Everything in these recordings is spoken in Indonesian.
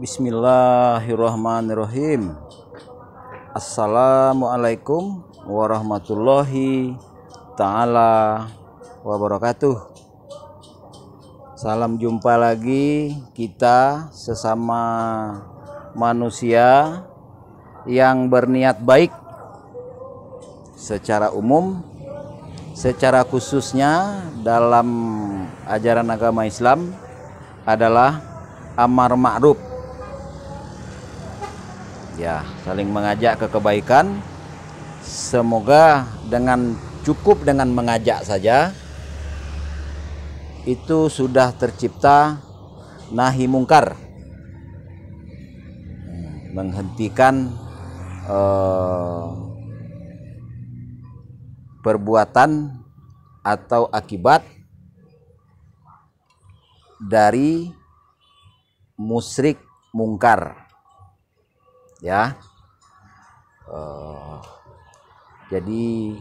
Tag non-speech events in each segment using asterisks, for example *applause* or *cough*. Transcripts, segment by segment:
Bismillahirrahmanirrahim. Assalamualaikum warahmatullahi taala wabarakatuh. Salam jumpa lagi kita sesama manusia yang berniat baik secara umum, secara khususnya dalam ajaran agama Islam adalah amar ma'ruf ya saling mengajak ke kebaikan semoga dengan cukup dengan mengajak saja itu sudah tercipta nahi mungkar hmm, menghentikan eh, perbuatan atau akibat dari musrik mungkar ya uh, jadi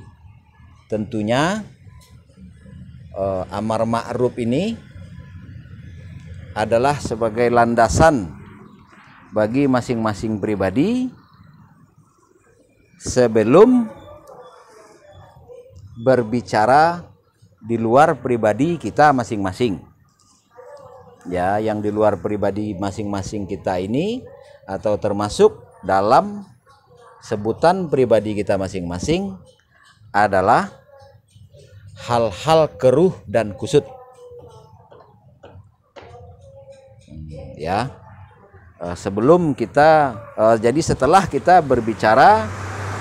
tentunya uh, amar ma'ruf ini adalah sebagai landasan bagi masing-masing pribadi sebelum berbicara di luar pribadi kita masing-masing. Ya, yang di luar pribadi masing-masing kita ini atau termasuk dalam sebutan pribadi kita masing-masing adalah hal-hal keruh dan kusut. Hmm, ya. Eh, sebelum kita eh, jadi setelah kita berbicara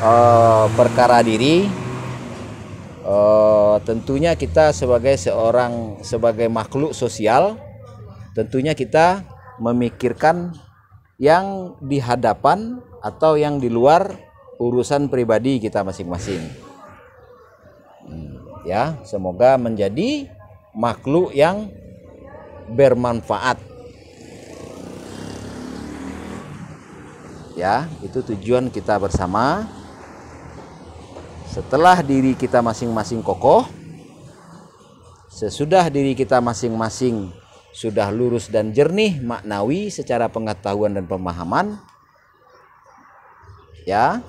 eh, perkara diri tentunya kita sebagai seorang sebagai makhluk sosial tentunya kita memikirkan yang di hadapan atau yang di luar urusan pribadi kita masing-masing. Hmm, ya, semoga menjadi makhluk yang bermanfaat. Ya, itu tujuan kita bersama. Setelah diri kita masing-masing kokoh, sesudah diri kita masing-masing sudah lurus dan jernih maknawi secara pengetahuan dan pemahaman ya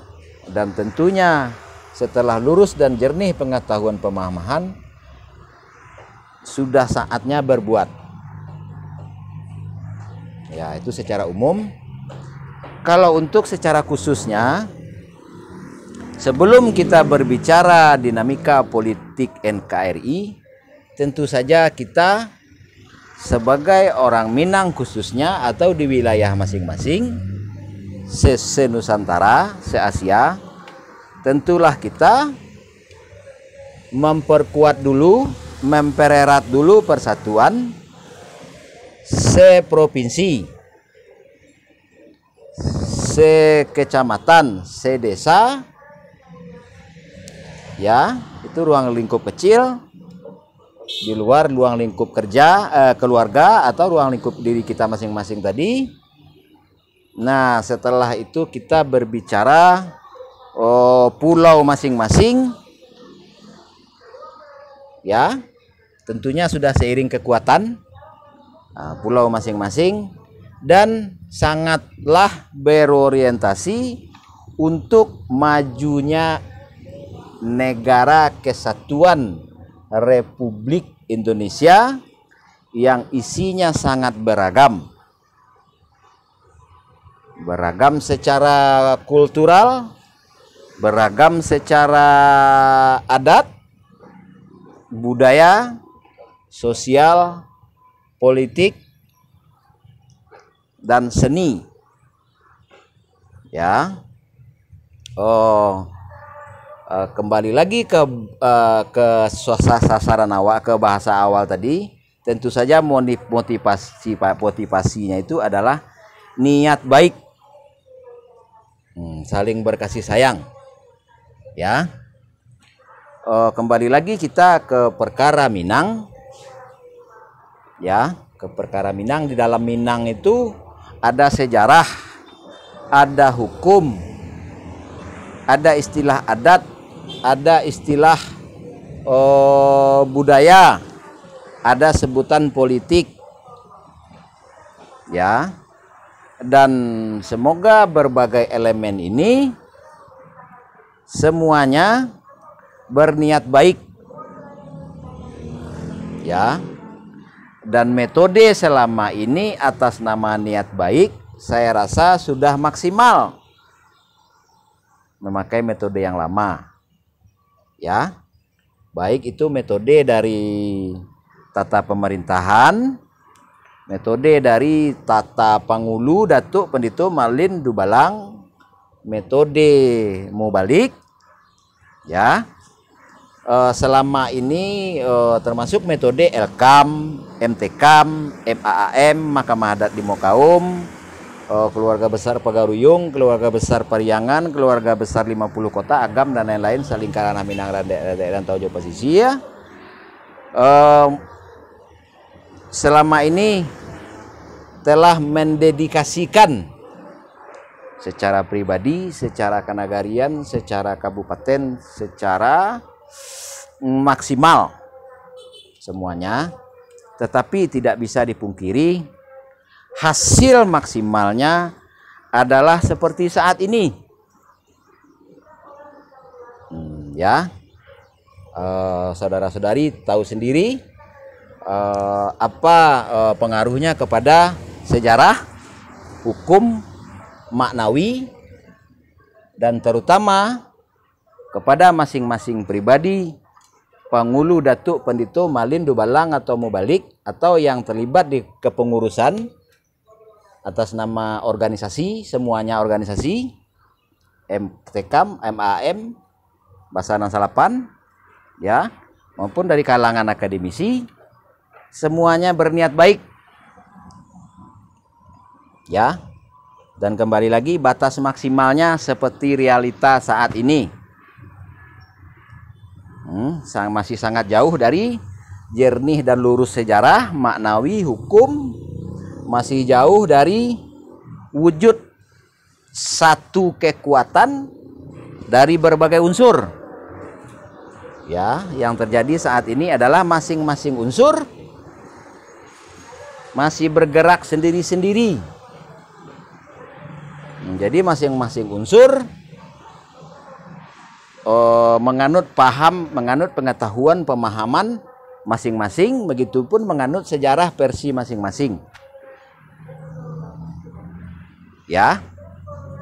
dan tentunya setelah lurus dan jernih pengetahuan pemahaman sudah saatnya berbuat ya itu secara umum kalau untuk secara khususnya sebelum kita berbicara dinamika politik NKRI tentu saja kita sebagai orang Minang khususnya atau di wilayah masing-masing se-Nusantara, se-Asia tentulah kita memperkuat dulu mempererat dulu persatuan se-provinsi se-kecamatan se-desa ya itu ruang lingkup kecil di luar ruang lingkup kerja eh, keluarga atau ruang lingkup diri kita masing-masing tadi. Nah, setelah itu kita berbicara oh, pulau masing-masing. Ya. Tentunya sudah seiring kekuatan nah, pulau masing-masing dan sangatlah berorientasi untuk majunya negara kesatuan Republik Indonesia yang isinya sangat beragam. Beragam secara kultural, beragam secara adat, budaya, sosial, politik, dan seni. Ya. Oh, uh, kembali lagi ke uh, ke sasaran awal ke bahasa awal tadi tentu saja motivasi motivasinya itu adalah niat baik hmm, saling berkasih sayang ya uh, kembali lagi kita ke perkara Minang ya ke perkara Minang di dalam Minang itu ada sejarah ada hukum ada istilah adat ada istilah oh, budaya, ada sebutan politik. Ya. Dan semoga berbagai elemen ini semuanya berniat baik. Ya. Dan metode selama ini atas nama niat baik saya rasa sudah maksimal memakai metode yang lama ya baik itu metode dari tata pemerintahan metode dari tata pangulu datuk pendito malin dubalang metode mubalik ya eh, selama ini eh, termasuk metode LKAM, MTKAM, MAAM, Mahkamah Adat di Mokaum, uh, keluarga besar Pagaruyung, keluarga besar Pariangan, keluarga besar 50 Kota Agam dan lain-lain saling Minang dan daerah dan Taujo ya. Um, selama ini telah mendedikasikan secara pribadi, secara kenagarian, secara kabupaten, secara mm, maksimal semuanya. Tetapi tidak bisa dipungkiri hasil maksimalnya adalah seperti saat ini. Hmm, ya, eh, saudara-saudari tahu sendiri uh, apa uh, pengaruhnya kepada sejarah, hukum, maknawi, dan terutama kepada masing-masing pribadi pengulu datuk pendito malin dubalang atau mubalik atau yang terlibat di kepengurusan atas nama organisasi semuanya organisasi MTKAM, MAM, bahasa Salapan ya maupun dari kalangan akademisi semuanya berniat baik ya dan kembali lagi batas maksimalnya seperti realita saat ini hmm, masih sangat jauh dari jernih dan lurus sejarah maknawi hukum masih jauh dari wujud satu kekuatan dari berbagai unsur. Ya, yang terjadi saat ini adalah masing-masing unsur masih bergerak sendiri-sendiri. Hmm, jadi masing-masing unsur eh, menganut paham, menganut pengetahuan, pemahaman masing-masing, begitupun menganut sejarah versi masing-masing ya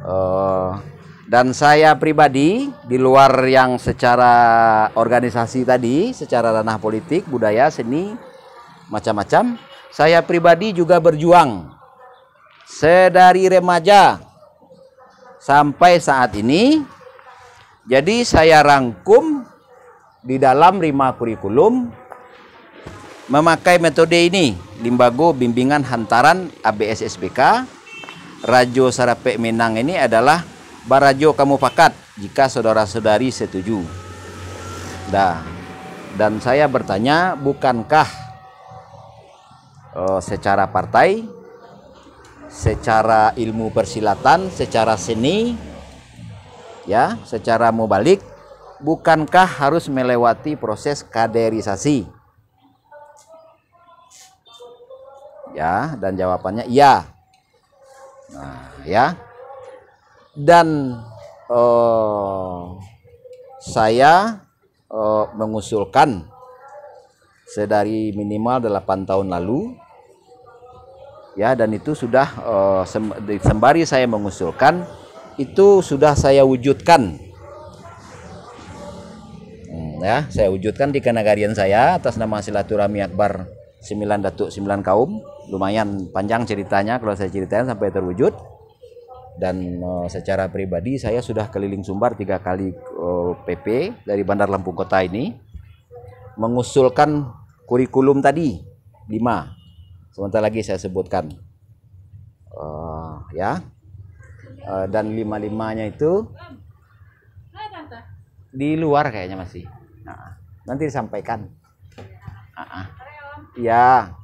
uh, dan saya pribadi di luar yang secara organisasi tadi secara ranah politik budaya seni macam-macam saya pribadi juga berjuang sedari remaja sampai saat ini jadi saya rangkum di dalam lima kurikulum memakai metode ini Limbago Bimbingan Hantaran ABS SBK Rajo Sarape Minang ini adalah Barajo kamu pakat jika saudara-saudari setuju. Nah, dan saya bertanya bukankah uh, secara partai, secara ilmu persilatan, secara seni, ya, secara mubalik, bukankah harus melewati proses kaderisasi? Ya, dan jawabannya iya. Nah, ya. Dan uh, saya uh, mengusulkan sedari minimal 8 tahun lalu ya dan itu sudah uh, sembari saya mengusulkan itu sudah saya wujudkan hmm, ya saya wujudkan di kenagarian saya atas nama silaturahmi akbar 9 datuk 9 kaum lumayan panjang ceritanya kalau saya ceritain sampai terwujud dan uh, secara pribadi saya sudah keliling Sumbar tiga kali uh, eh, PP dari Bandar Lampung Kota ini mengusulkan kurikulum tadi lima sebentar lagi saya sebutkan uh, ya uh, dan lima limanya itu di luar kayaknya masih nah, nanti disampaikan uh -uh. ya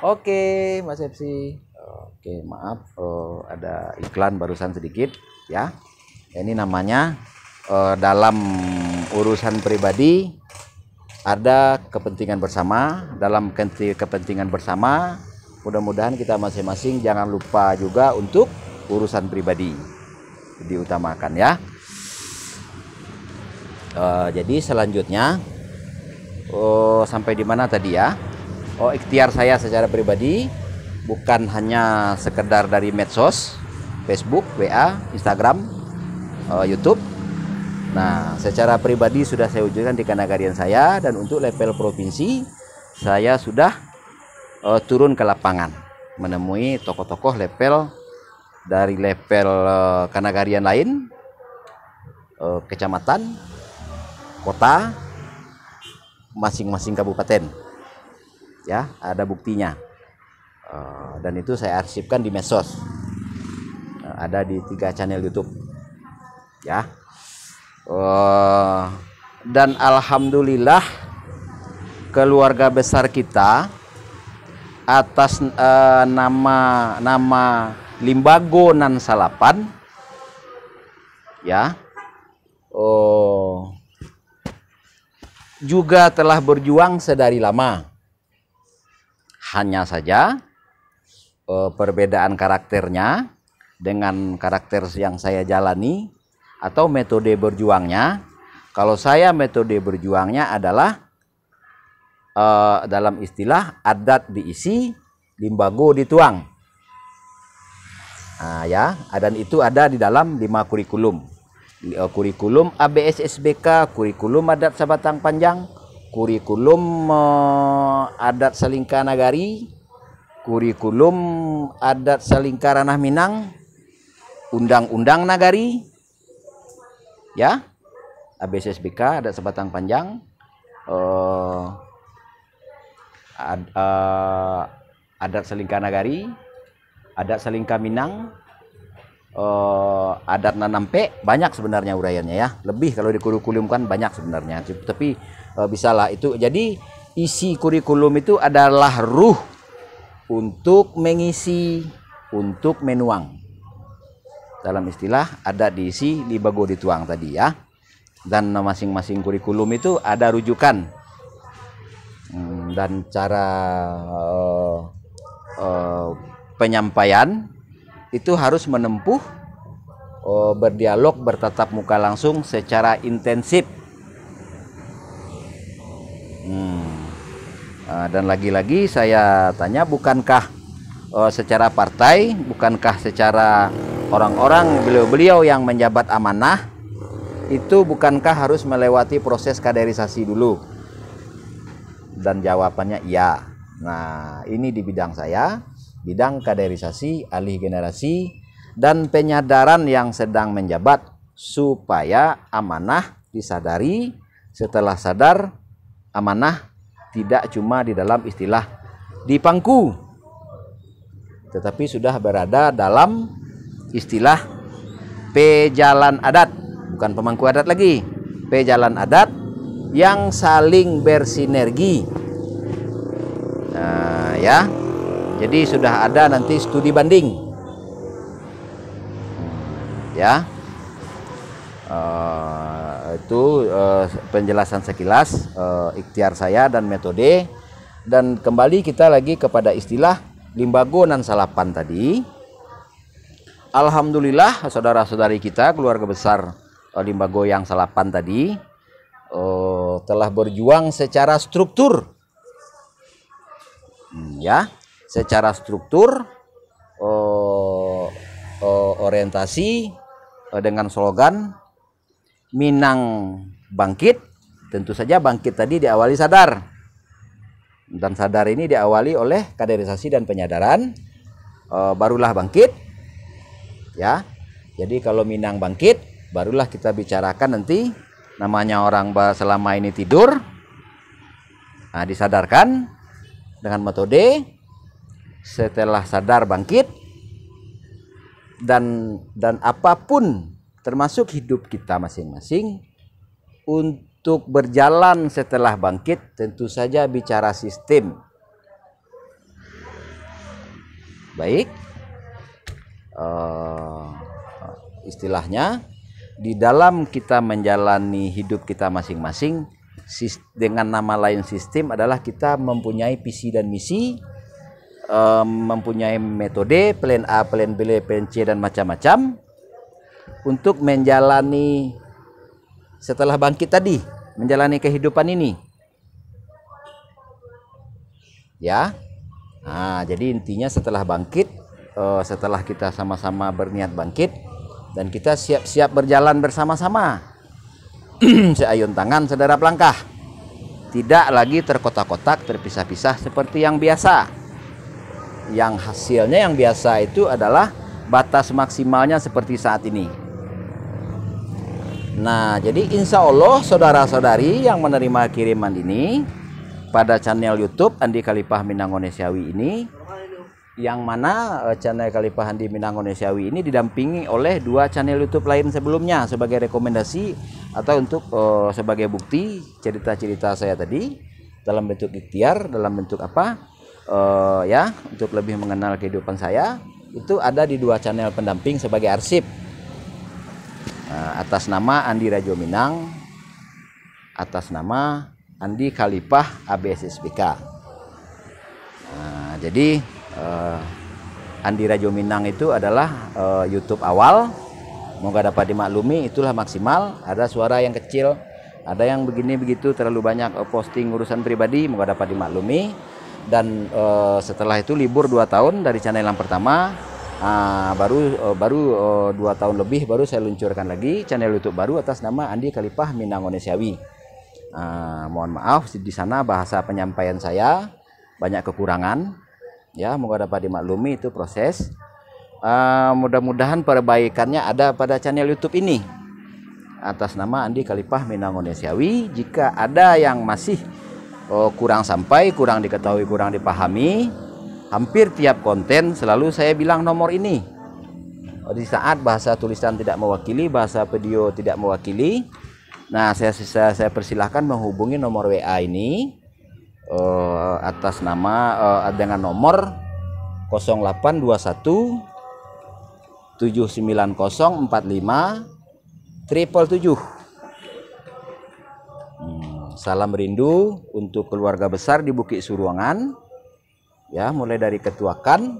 Oke, Mas Epsi. Oke, maaf uh, ada iklan barusan sedikit ya. Ini namanya uh, dalam urusan pribadi ada kepentingan bersama, dalam kepentingan bersama mudah-mudahan kita masing-masing jangan lupa juga untuk urusan pribadi diutamakan ya. Uh, jadi selanjutnya oh, sampai di mana tadi ya? oh ikhtiar saya secara pribadi bukan hanya sekedar dari medsos Facebook WA Instagram uh, YouTube nah secara pribadi sudah saya wujudkan di Kanagarian saya dan untuk level provinsi saya sudah uh, turun ke lapangan menemui tokoh-tokoh level dari level uh, Kanagarian lain uh, kecamatan kota masing-masing kabupaten ya ada buktinya eh, dan itu saya arsipkan di medsos eh, ada di tiga channel YouTube ya eh, dan alhamdulillah keluarga besar kita atas nama nama Limbago Nan Salapan ya oh juga telah berjuang sedari lama hanya saja eh, perbedaan karakternya dengan karakter yang saya jalani atau metode berjuangnya. Kalau saya metode berjuangnya adalah uh, dalam istilah adat diisi, limbago dituang. Nah, ya, adan itu ada di dalam lima kurikulum. Eh, kurikulum ABS SBK, kurikulum adat Sabatang Panjang, kurikulum eh, adat Salingkana Nagari, kurikulum adat Salingkara Ranah Minang, undang-undang Nagari, ya, ABCSBK ada sebatang panjang, uh, ad, uh, adat Salingkana Nagari, adat Salingka Minang, uh, adat Nanampe, banyak sebenarnya uraiannya ya, lebih kalau di kurikulum kan banyak sebenarnya, tapi bisa eh, bisalah itu jadi isi kurikulum itu adalah ruh untuk mengisi untuk menuang dalam istilah ada diisi di bago dituang tadi ya dan masing-masing kurikulum itu ada rujukan hmm, dan cara uh, uh, penyampaian itu harus menempuh uh, berdialog bertatap muka langsung secara intensif Eh, dan lagi-lagi saya tanya bukankah eh, secara partai bukankah secara orang-orang beliau-beliau yang menjabat amanah itu bukankah harus melewati proses kaderisasi dulu dan jawabannya iya nah ini di bidang saya bidang kaderisasi alih generasi dan penyadaran yang sedang menjabat supaya amanah disadari setelah sadar amanah tidak cuma di dalam istilah di pangku tetapi sudah berada dalam istilah pejalan adat bukan pemangku adat lagi pejalan adat yang saling bersinergi nah ya jadi sudah ada nanti studi banding ya itu uh, penjelasan sekilas uh, ikhtiar saya dan metode dan kembali kita lagi kepada istilah limbago nan salapan tadi Alhamdulillah saudara-saudari kita keluarga besar uh, limbago yang salapan tadi uh, telah berjuang secara struktur hmm, ya secara struktur uh, uh, orientasi uh, dengan slogan Minang bangkit, tentu saja bangkit tadi diawali sadar. Dan sadar ini diawali oleh kaderisasi dan penyadaran, e, barulah bangkit. Ya. Jadi kalau Minang bangkit, barulah kita bicarakan nanti namanya orang selama ini tidur. Nah, disadarkan dengan metode setelah sadar bangkit dan dan apapun termasuk hidup kita masing-masing untuk berjalan setelah bangkit tentu saja bicara sistem baik uh, istilahnya di dalam kita menjalani hidup kita masing-masing dengan nama lain sistem adalah kita mempunyai visi dan misi eh, mempunyai metode plan A, plan B, plan C dan macam-macam untuk menjalani setelah bangkit tadi, menjalani kehidupan ini. Ya. Nah, jadi intinya setelah bangkit, eh, setelah kita sama-sama berniat bangkit dan kita siap-siap berjalan bersama-sama. *clears throat* Seayun tangan, saudara langkah. Tidak lagi terkotak-kotak, terpisah-pisah seperti yang biasa. Yang hasilnya yang biasa itu adalah batas maksimalnya seperti saat ini. Nah, jadi insya Allah saudara-saudari yang menerima kiriman ini pada channel YouTube Andi Kalipah Minangonesiawi ini, yang mana eh, channel Kalipah Andi Minangonesiawi ini didampingi oleh dua channel YouTube lain sebelumnya sebagai rekomendasi atau untuk uh, sebagai bukti cerita-cerita saya tadi dalam bentuk ikhtiar, dalam bentuk apa uh, ya untuk lebih mengenal kehidupan saya itu ada di dua channel pendamping sebagai arsip Eh, atas nama Andi Rajo Minang atas nama Andi Khalifah ABSSPK nah, jadi uh, Andi Rajo Minang itu adalah uh, YouTube awal moga dapat dimaklumi itulah maksimal ada suara yang kecil ada yang begini begitu terlalu banyak posting urusan pribadi moga dapat dimaklumi dan uh, setelah itu libur 2 tahun dari channel yang pertama Ah, baru uh, baru uh, dua tahun lebih baru saya luncurkan lagi channel YouTube baru atas nama Andi Kalipah Minangonesiawi. Uh, ah, mohon maaf di sana bahasa penyampaian saya banyak kekurangan. Ya, moga dapat dimaklumi itu proses. Uh, mudah-mudahan perbaikannya ada pada channel YouTube ini atas nama Andi Kalipah Minangonesiawi. Jika ada yang masih uh, kurang sampai, kurang diketahui, kurang dipahami, hampir tiap konten selalu saya bilang nomor ini oh, di saat bahasa tulisan tidak mewakili bahasa video tidak mewakili nah saya saya, saya persilahkan menghubungi nomor WA ini uh, atas nama uh, dengan nomor 0821 79045 triple 7 hmm, salam rindu untuk keluarga besar di Bukit Suruangan ya mulai dari ketua kan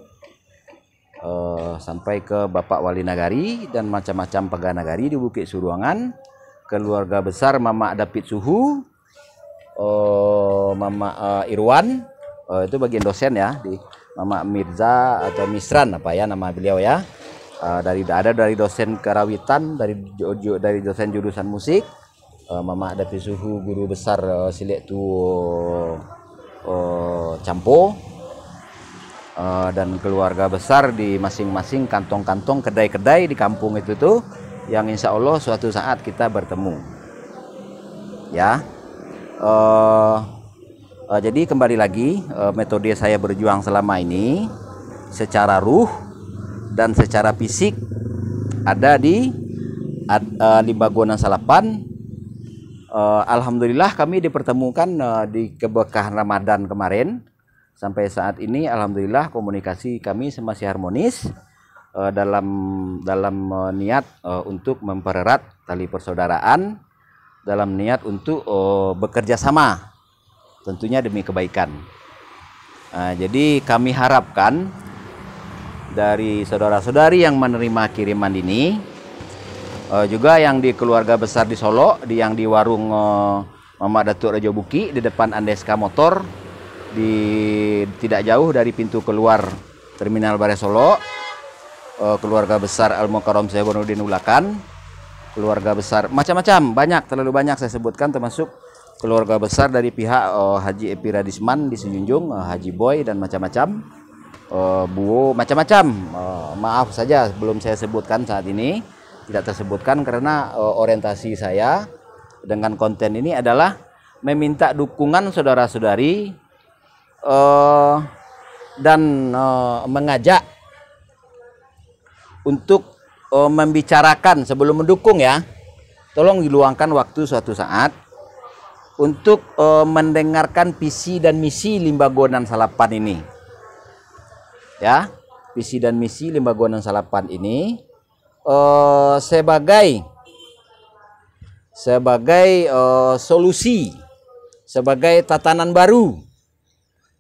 eh, sampai ke Bapak Wali Nagari dan macam-macam pegawai Nagari di Bukit Suruangan keluarga besar Mama David Suhu eh, Mama eh, Irwan eh, itu bagian dosen ya di Mama Mirza atau Misran apa ya nama beliau ya eh, dari ada dari dosen kerawitan dari dari dosen jurusan musik uh, Mama David Suhu guru besar uh, eh, Silek tu uh, eh, campur Eh, dan keluarga besar di masing-masing kantong-kantong kedai-kedai di kampung itu tuh yang insya Allah suatu saat kita bertemu ya uh, uh, jadi kembali lagi uh, metode saya berjuang selama ini secara ruh dan secara fisik ada di ad, uh, Limbagonan Salapan uh, Alhamdulillah kami dipertemukan uh, di kebekahan Ramadan kemarin sampai saat ini alhamdulillah komunikasi kami masih harmonis uh, dalam dalam uh, niat uh, untuk mempererat tali persaudaraan dalam niat untuk uh, bekerja sama tentunya demi kebaikan. Uh, jadi kami harapkan dari saudara-saudari yang menerima kiriman ini uh, juga yang di keluarga besar di Solo, di yang di warung uh, Mama Datuk Rejo Buki di depan Andeska Motor di tidak jauh dari pintu keluar Terminal Bare Solo. Eh, keluarga besar Al Mukarram Zainuddin Ulakan, keluarga besar macam-macam, banyak, terlalu banyak saya sebutkan termasuk keluarga besar dari pihak uh, Haji Epi Radisman di sejunjung uh, eh, Haji Boy dan macam-macam. Uh, Buo macam-macam. Uh, maaf saja belum saya sebutkan saat ini, tidak tersebutkan karena uh, orientasi saya dengan konten ini adalah meminta dukungan saudara-saudari uh, dan uh, mengajak untuk uh, membicarakan sebelum mendukung ya. Tolong diluangkan waktu suatu saat untuk uh, mendengarkan visi dan misi Limbago dan Salapan ini. Ya, visi dan misi Limbago dan Salapan ini uh, sebagai sebagai uh, solusi, sebagai tatanan baru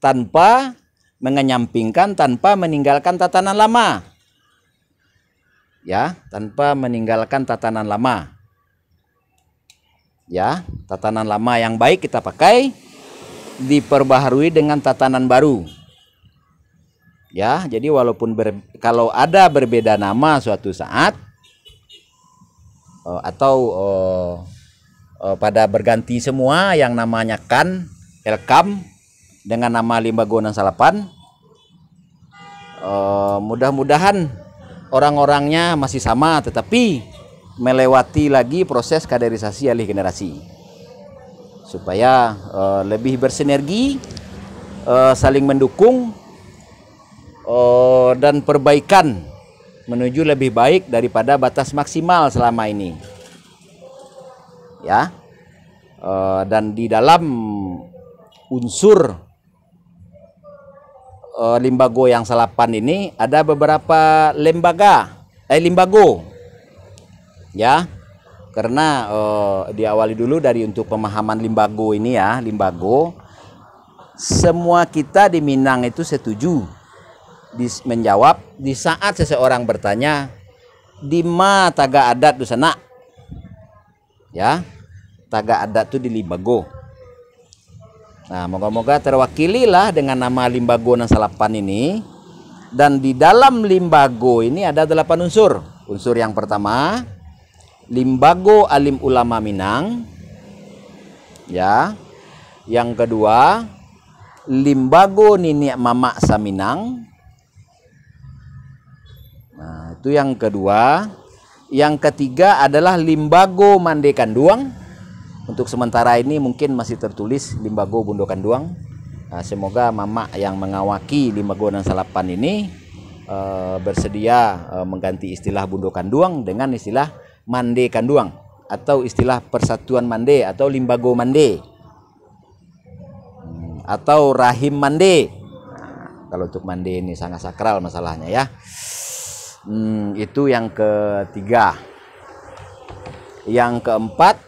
tanpa mengenyampingkan tanpa meninggalkan tatanan lama. Ya, tanpa meninggalkan tatanan lama. Ya, tatanan lama yang baik kita pakai diperbaharui dengan tatanan baru. Ya, jadi walaupun ber, kalau ada berbeda nama suatu saat eh, atau uh, uh, pada berganti semua yang namanya kan, elkam dengan nama Limbagonan Salapan. Uh, mudah-mudahan orang-orangnya masih sama tetapi melewati lagi proses kaderisasi alih generasi supaya uh, lebih bersinergi uh, saling mendukung uh, dan perbaikan menuju lebih baik daripada batas maksimal selama ini ya uh, dan di dalam unsur uh, limbago yang selapan ini ada beberapa lembaga eh limbago ya karena uh, diawali dulu dari untuk pemahaman limbago ini ya limbago semua kita di Minang itu setuju di, menjawab di saat seseorang bertanya di ma taga adat di sana ya taga adat tuh di limbago Nah, moga-moga terwakililah dengan nama Limbago Salapan ini. Dan di dalam Limbago ini ada delapan unsur. Unsur yang pertama, Limbago Alim Ulama Minang. Ya. Yang kedua, Limbago Nini Mama Saminang. Nah, itu yang kedua. Yang ketiga adalah Limbago Mandekan Duang. Untuk sementara ini mungkin masih tertulis Limbago Bundokan Duang. Nah, semoga Mama yang mengawaki Limbago dan Salapan ini uh, bersedia uh, mengganti istilah Bundokan Duang dengan istilah Mande Kanduang atau istilah Persatuan Mande atau Limbago Mande hmm, atau Rahim Mande. kalau untuk Mande ini sangat sakral masalahnya ya. Hmm, itu yang ketiga. Yang keempat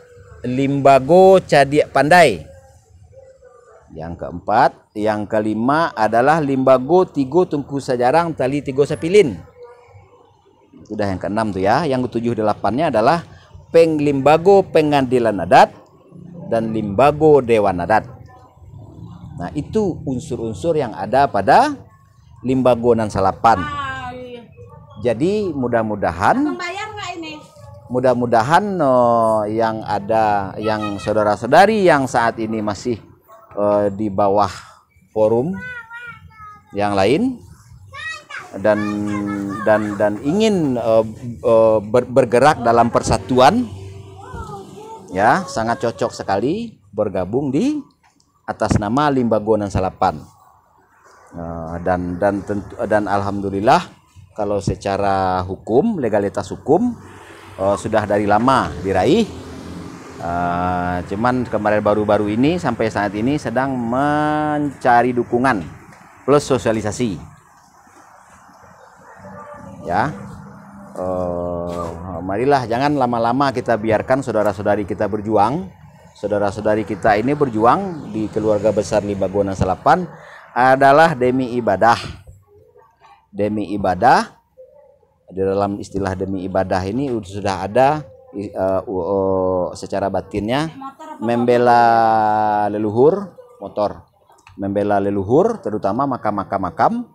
Limbago Cadiak Pandai. Yang keempat, yang kelima adalah Limbago Tigo Tungku Sajarang Tali Tigo Sapilin. Itu yang keenam tuh ya. Yang ketujuh delapannya adalah Peng Limbago Pengadilan Adat dan Limbago Dewan Adat. Nah, itu unsur-unsur yang ada pada Limbago nansalapan. Ah, iya. Jadi mudah-mudahan mudah-mudahan uh, yang ada yang saudara-saudari yang saat ini masih uh, di bawah forum yang lain dan dan dan ingin uh, uh, bergerak dalam persatuan ya sangat cocok sekali bergabung di atas nama dan Salapan uh, dan dan tentu dan alhamdulillah kalau secara hukum legalitas hukum uh, sudah dari lama diraih. Uh, cuman kemarin baru-baru ini sampai saat ini sedang mencari dukungan plus sosialisasi. Ya. Uh, marilah jangan lama-lama kita biarkan saudara-saudari kita berjuang. Saudara-saudari kita ini berjuang di keluarga besar Libagona Selapan adalah demi ibadah. Demi ibadah di dalam istilah demi ibadah ini sudah ada uh, uh, secara batinnya membela leluhur motor membela leluhur terutama makam-makam-makam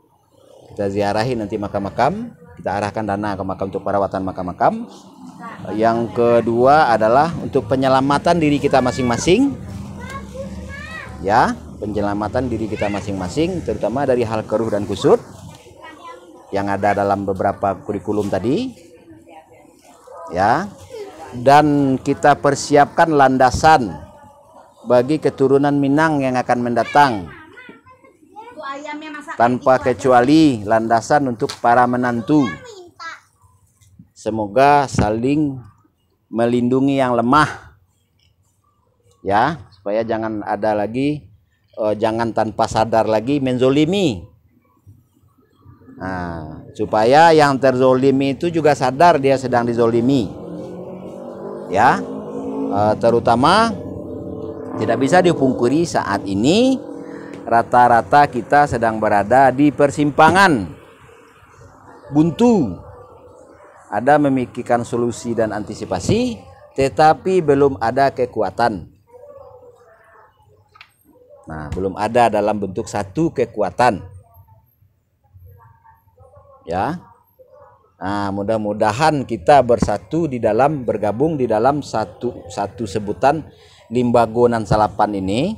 kita ziarahi nanti makam-makam kita arahkan dana ke makam untuk perawatan makam-makam yang kedua adalah untuk penyelamatan diri kita masing-masing ya penyelamatan diri kita masing-masing terutama dari hal keruh dan kusut yang ada dalam beberapa kurikulum tadi ya dan kita persiapkan landasan bagi keturunan Minang yang akan mendatang tanpa kecuali landasan untuk para menantu semoga saling melindungi yang lemah ya supaya jangan ada lagi eh, jangan tanpa sadar lagi menzolimi Nah, supaya yang terzolimi itu juga sadar dia sedang dizolimi. Ya, eh, terutama tidak bisa dipungkiri saat ini rata-rata kita sedang berada di persimpangan buntu. Ada memikirkan solusi dan antisipasi, tetapi belum ada kekuatan. Nah, belum ada dalam bentuk satu kekuatan ya. Nah, mudah-mudahan kita bersatu di dalam bergabung di dalam satu satu sebutan Limbagonan Salapan ini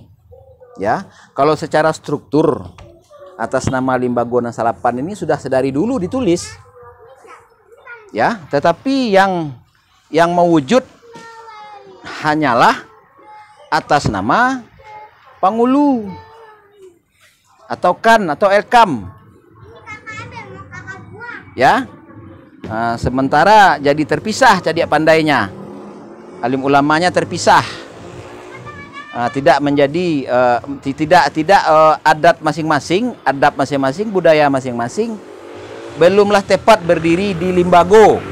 ya. Kalau secara struktur atas nama Limbagonan Salapan ini sudah sedari dulu ditulis. Ya, tetapi yang yang mewujud hanyalah atas nama Pangulu atau kan atau Elkam ya nah, sementara jadi terpisah jadi pandainya alim ulamanya terpisah nah, tidak menjadi uh, tidak tidak uh, adat masing-masing adat masing-masing budaya masing-masing belumlah tepat berdiri di limbago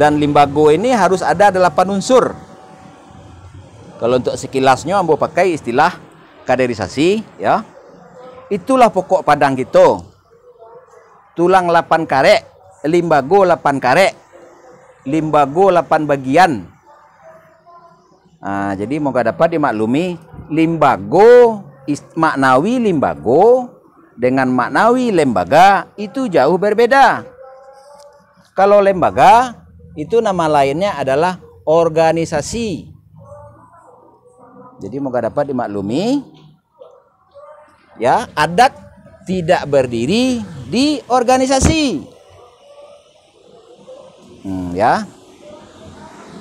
dan limbago ini harus ada delapan unsur kalau untuk sekilasnya ambo pakai istilah kaderisasi ya itulah pokok padang gitu tulang 8 kare, limbago 8 kare, limbago 8 bagian. Nah, jadi moga dapat dimaklumi limbago maknawi limbago dengan maknawi lembaga itu jauh berbeda. Kalau lembaga itu nama lainnya adalah organisasi. Jadi moga dapat dimaklumi ya adat tidak berdiri di organisasi. Hmm, ya.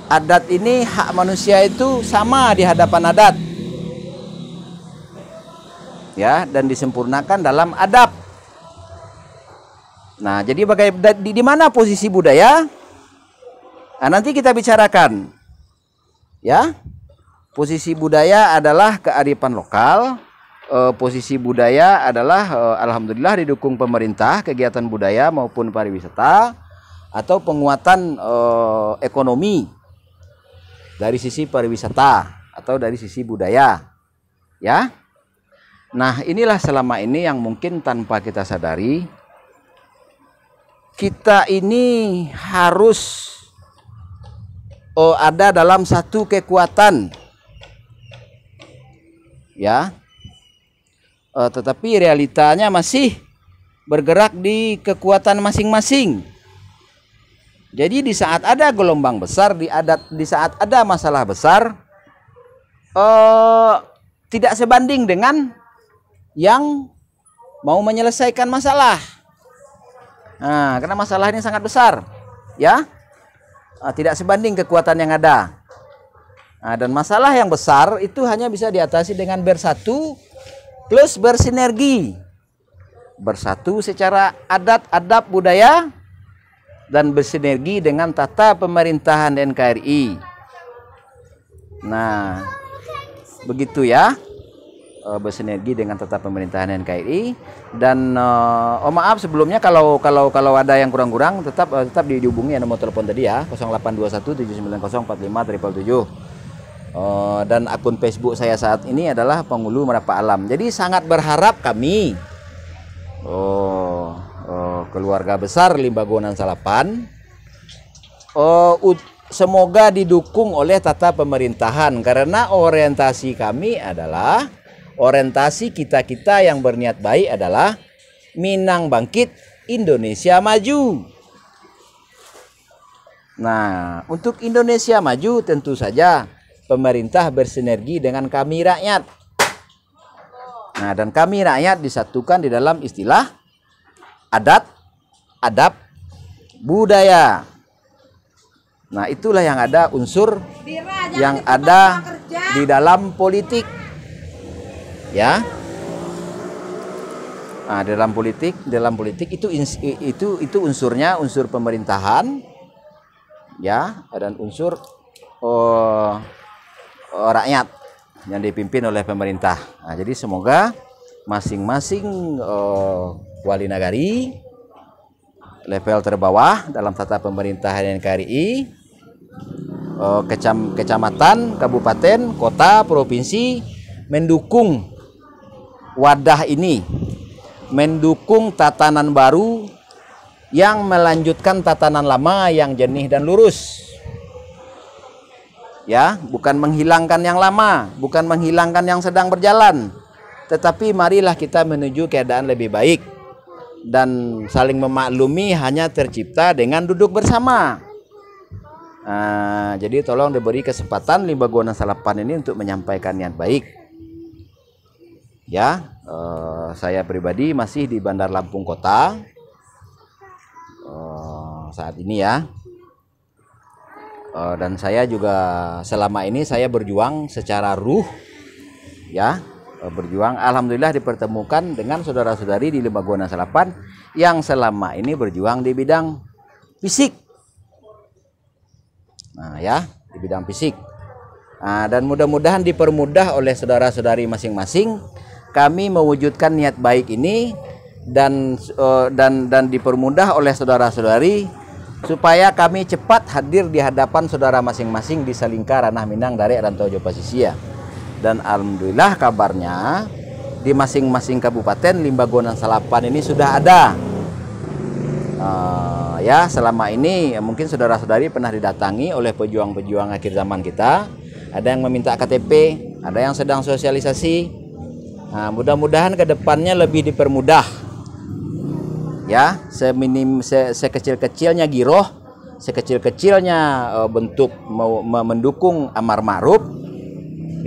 Adat ini hak manusia itu sama di hadapan adat. Ya, dan disempurnakan dalam adab. Nah, jadi bagai di, di mana posisi budaya? Nah, nanti kita bicarakan. Ya. Posisi budaya adalah kearifan lokal uh, posisi budaya adalah uh, alhamdulillah didukung pemerintah kegiatan budaya maupun pariwisata atau penguatan uh, ekonomi dari sisi pariwisata atau dari sisi budaya ya nah inilah selama ini yang mungkin tanpa kita sadari kita ini harus oh, ada dalam satu kekuatan ya Uh, tetapi realitanya masih bergerak di kekuatan masing-masing. Jadi di saat ada gelombang besar, di adat, di saat ada masalah besar, uh, tidak sebanding dengan yang mau menyelesaikan masalah. Nah, karena masalah ini sangat besar, ya. Uh, tidak sebanding kekuatan yang ada. Nah, dan masalah yang besar itu hanya bisa diatasi dengan bersatu plus bersinergi bersatu secara adat adab budaya dan bersinergi dengan tata pemerintahan NKRI. Nah, begitu ya eh, bersinergi dengan tata pemerintahan NKRI dan eh, oh maaf sebelumnya kalau kalau kalau ada yang kurang-kurang tetap eh, tetap dihubungi ya nomor telepon tadi ya 0821 790 triple 7 Eh, dan akun Facebook saya saat ini adalah Pengulu Merapa Alam. Jadi sangat berharap kami oh, oh keluarga besar Limbagonan Salapan oh, semoga didukung oleh tata pemerintahan karena orientasi kami adalah orientasi kita-kita yang berniat baik adalah Minang bangkit, Indonesia maju. Nah, untuk Indonesia maju tentu saja pemerintah bersinergi dengan kami rakyat. Nah, dan kami rakyat disatukan di dalam istilah adat, adab, budaya. Nah, itulah yang ada unsur yang ada di dalam politik. Ya. Nah, dalam politik, dalam politik itu itu itu unsurnya unsur pemerintahan ya dan unsur oh, Eh, rakyat yang dipimpin oleh pemerintah. Nah, jadi semoga masing-masing uh, wali nagari level terbawah dalam tata pemerintahan NKRI uh, eh, kecam, kecamatan, kabupaten, kota, provinsi mendukung wadah ini mendukung tatanan baru yang melanjutkan tatanan lama yang jernih dan lurus ya bukan menghilangkan yang lama bukan menghilangkan yang sedang berjalan tetapi marilah kita menuju keadaan lebih baik dan saling memaklumi hanya tercipta dengan duduk bersama nah, jadi tolong diberi kesempatan lima guna salapan ini untuk menyampaikan niat baik ya eh, saya pribadi masih di Bandar Lampung Kota eh, saat ini ya Eh, dan saya juga selama ini saya berjuang secara ruh ya eh, berjuang alhamdulillah dipertemukan dengan saudara-saudari di Lembaga Salapan yang selama ini berjuang di bidang fisik nah ya di bidang fisik nah, dan mudah-mudahan dipermudah oleh saudara-saudari masing-masing kami mewujudkan niat baik ini dan eh, dan dan dipermudah oleh saudara-saudari supaya kami cepat hadir di hadapan saudara masing-masing di Salingka Ranah Minang dari Rantaujo Pasisia. Dan alhamdulillah kabarnya di masing-masing kabupaten Limbagonan Salapan ini sudah ada. Uh, ya selama ini ya, mungkin saudara-saudari pernah didatangi oleh pejuang-pejuang akhir zaman kita. Ada yang meminta KTP, ada yang sedang sosialisasi. Nah, mudah-mudahan ke depannya lebih dipermudah ya seminim se, sekecil-kecilnya giroh sekecil-kecilnya e, bentuk mau mendukung amar ma'ruf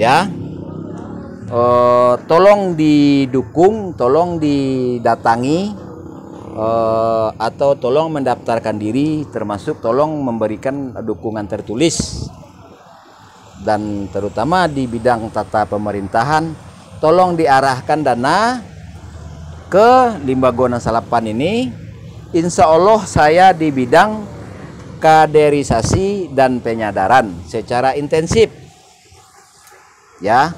ya e, tolong didukung tolong didatangi e, atau tolong mendaftarkan diri termasuk tolong memberikan dukungan tertulis dan terutama di bidang tata pemerintahan tolong diarahkan dana ke Limbagona Salapan ini insya Allah saya di bidang kaderisasi dan penyadaran secara intensif ya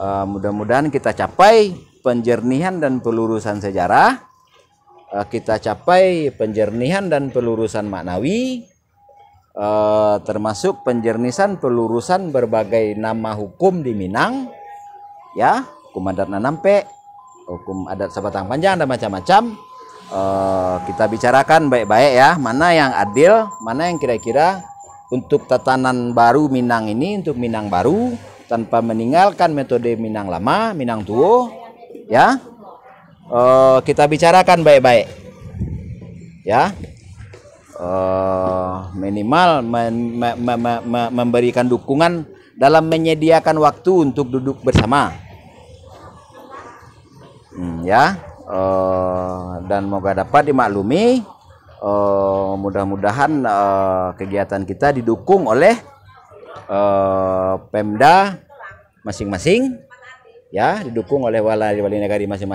e, mudah-mudahan kita capai penjernihan dan pelurusan sejarah e, kita capai penjernihan dan pelurusan maknawi e, termasuk penjernisan pelurusan berbagai nama hukum di Minang ya adat nanampe hukum adat sebatang panjang ada macam-macam uh, kita bicarakan baik-baik ya mana yang adil mana yang kira-kira untuk tatanan baru Minang ini untuk Minang baru tanpa meninggalkan metode Minang lama Minang tuo ya uh, kita bicarakan baik-baik ya uh, minimal men, me, me, me, memberikan dukungan dalam menyediakan waktu untuk duduk bersama Hmm, ya uh, dan moga dapat dimaklumi eh, mudah-mudahan eh, kegiatan kita didukung oleh Pemda masing-masing ya didukung oleh wali wali negari masing-masing